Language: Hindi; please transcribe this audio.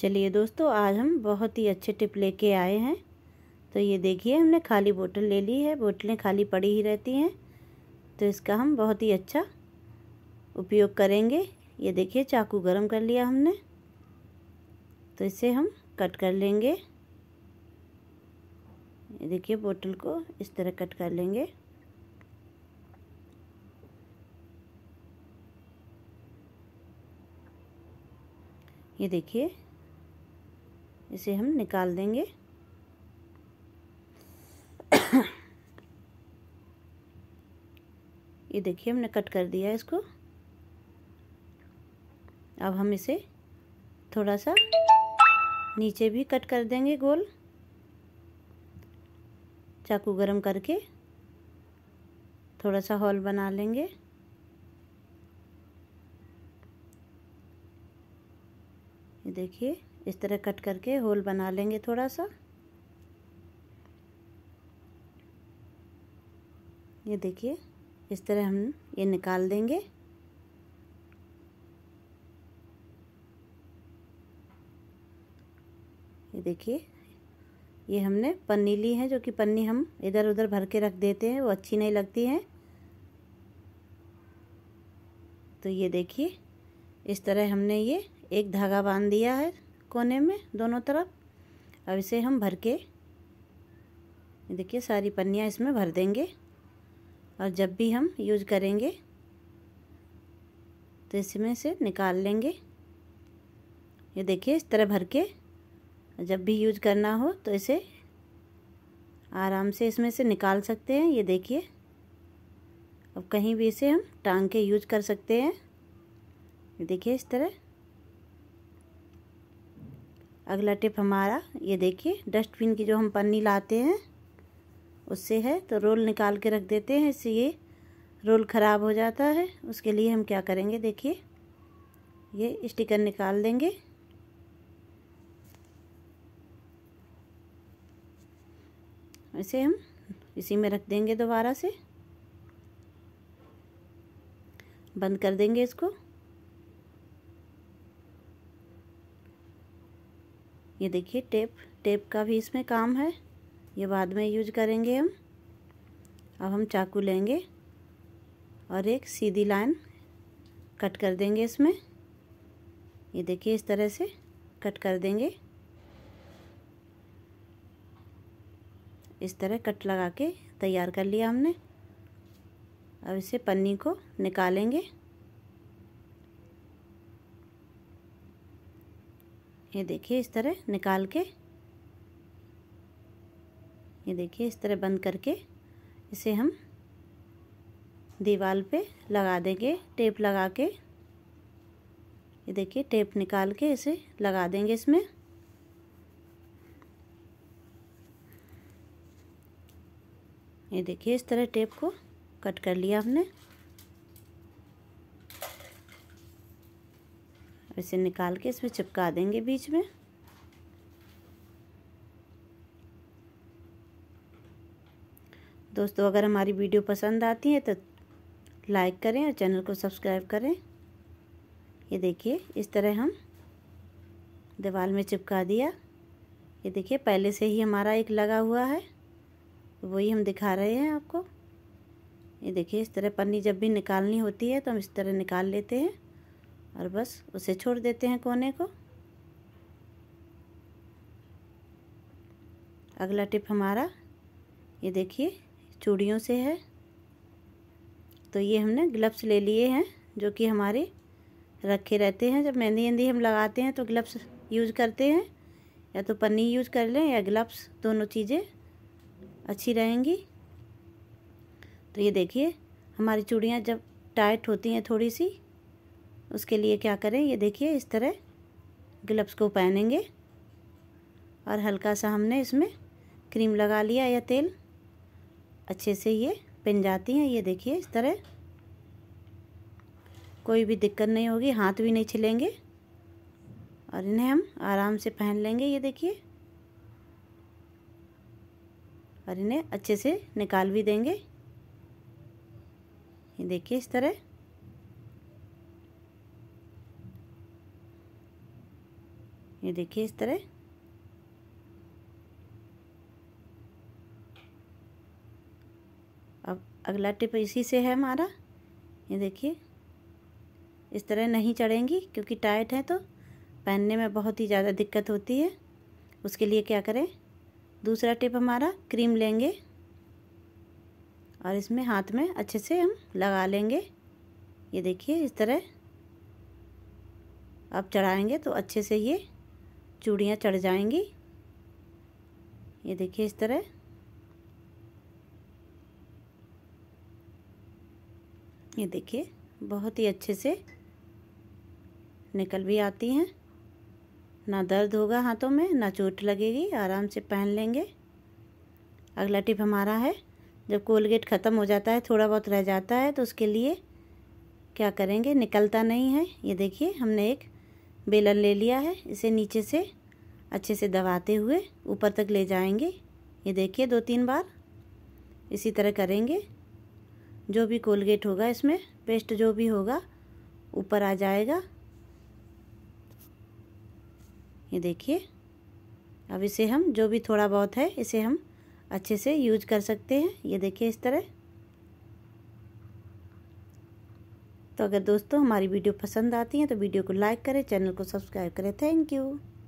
चलिए दोस्तों आज हम बहुत ही अच्छे टिप लेके आए हैं तो ये देखिए हमने खाली बोतल ले ली है बोतलें खाली पड़ी ही रहती हैं तो इसका हम बहुत ही अच्छा उपयोग करेंगे ये देखिए चाकू गरम कर लिया हमने तो इसे हम कट कर लेंगे ये देखिए बोतल को इस तरह कट कर लेंगे ये देखिए इसे हम निकाल देंगे ये देखिए हमने कट कर दिया इसको अब हम इसे थोड़ा सा नीचे भी कट कर देंगे गोल चाकू गरम करके थोड़ा सा हॉल बना लेंगे देखिए इस तरह कट करके होल बना लेंगे थोड़ा सा ये देखिए इस तरह हम ये निकाल देंगे ये देखिए ये हमने पन्नी ली है जो कि पन्नी हम इधर उधर भर के रख देते हैं वो अच्छी नहीं लगती है तो ये देखिए इस तरह हमने ये एक धागा बांध दिया है कोने में दोनों तरफ अब इसे हम भर के देखिए सारी पन्नियाँ इसमें भर देंगे और जब भी हम यूज करेंगे तो इसमें से निकाल लेंगे ये देखिए इस तरह भर के जब भी यूज करना हो तो इसे आराम से इसमें से निकाल सकते हैं ये देखिए अब कहीं भी इसे हम टांग के यूज कर सकते हैं ये देखिए इस तरह अगला टिप हमारा ये देखिए डस्टबिन की जो हम पन्नी लाते हैं उससे है तो रोल निकाल के रख देते हैं इससे ये रोल ख़राब हो जाता है उसके लिए हम क्या करेंगे देखिए ये स्टिकर निकाल देंगे इसे हम इसी में रख देंगे दोबारा से बंद कर देंगे इसको ये देखिए टेप टेप का भी इसमें काम है ये बाद में यूज करेंगे हम अब हम चाकू लेंगे और एक सीधी लाइन कट कर देंगे इसमें ये देखिए इस तरह से कट कर देंगे इस तरह कट लगा के तैयार कर लिया हमने अब इसे पन्नी को निकालेंगे ये देखिए इस तरह निकाल के ये देखिए इस तरह बंद करके इसे हम दीवार पे लगा देंगे टेप लगा के ये देखिए टेप निकाल के इसे लगा देंगे इसमें ये देखिए इस तरह टेप को कट कर लिया हमने इसे निकाल के इसमें चिपका देंगे बीच में दोस्तों अगर हमारी वीडियो पसंद आती है तो लाइक करें और चैनल को सब्सक्राइब करें ये देखिए इस तरह हम दीवार में चिपका दिया ये देखिए पहले से ही हमारा एक लगा हुआ है वही हम दिखा रहे हैं आपको ये देखिए इस तरह पन्नी जब भी निकालनी होती है तो हम इस तरह निकाल लेते हैं और बस उसे छोड़ देते हैं कोने को अगला टिप हमारा ये देखिए चूड़ियों से है तो ये हमने ग्लव्स ले लिए हैं जो कि हमारे रखे रहते हैं जब मेहंदी वेंदी हम लगाते हैं तो ग्लव्स यूज़ करते हैं या तो पन्नी यूज़ कर लें या ग्लव्स दोनों चीज़ें अच्छी रहेंगी तो ये देखिए हमारी चूड़ियाँ जब टाइट होती हैं थोड़ी सी उसके लिए क्या करें ये देखिए इस तरह ग्लब्स को पहनेंगे और हल्का सा हमने इसमें क्रीम लगा लिया या तेल अच्छे से ये पिन जाती हैं ये देखिए इस तरह कोई भी दिक्कत नहीं होगी हाथ भी नहीं छिलेंगे और इन्हें हम आराम से पहन लेंगे ये देखिए और इन्हें अच्छे से निकाल भी देंगे ये देखिए इस तरह ये देखिए इस तरह अब अगला टिप इसी से है हमारा ये देखिए इस तरह नहीं चढ़ेंगी क्योंकि टाइट है तो पहनने में बहुत ही ज़्यादा दिक्कत होती है उसके लिए क्या करें दूसरा टिप हमारा क्रीम लेंगे और इसमें हाथ में अच्छे से हम लगा लेंगे ये देखिए इस तरह अब चढ़ाएंगे तो अच्छे से ये चूड़ियाँ चढ़ जाएंगी ये देखिए इस तरह ये देखिए बहुत ही अच्छे से निकल भी आती हैं ना दर्द होगा हाथों में ना चोट लगेगी आराम से पहन लेंगे अगला टिप हमारा है जब कोलगेट ख़त्म हो जाता है थोड़ा बहुत रह जाता है तो उसके लिए क्या करेंगे निकलता नहीं है ये देखिए हमने एक बेलन ले लिया है इसे नीचे से अच्छे से दबाते हुए ऊपर तक ले जाएंगे ये देखिए दो तीन बार इसी तरह करेंगे जो भी कोलगेट होगा इसमें पेस्ट जो भी होगा ऊपर आ जाएगा ये देखिए अब इसे हम जो भी थोड़ा बहुत है इसे हम अच्छे से यूज कर सकते हैं ये देखिए इस तरह तो अगर दोस्तों हमारी वीडियो पसंद आती है तो वीडियो को लाइक करें चैनल को सब्सक्राइब करें थैंक यू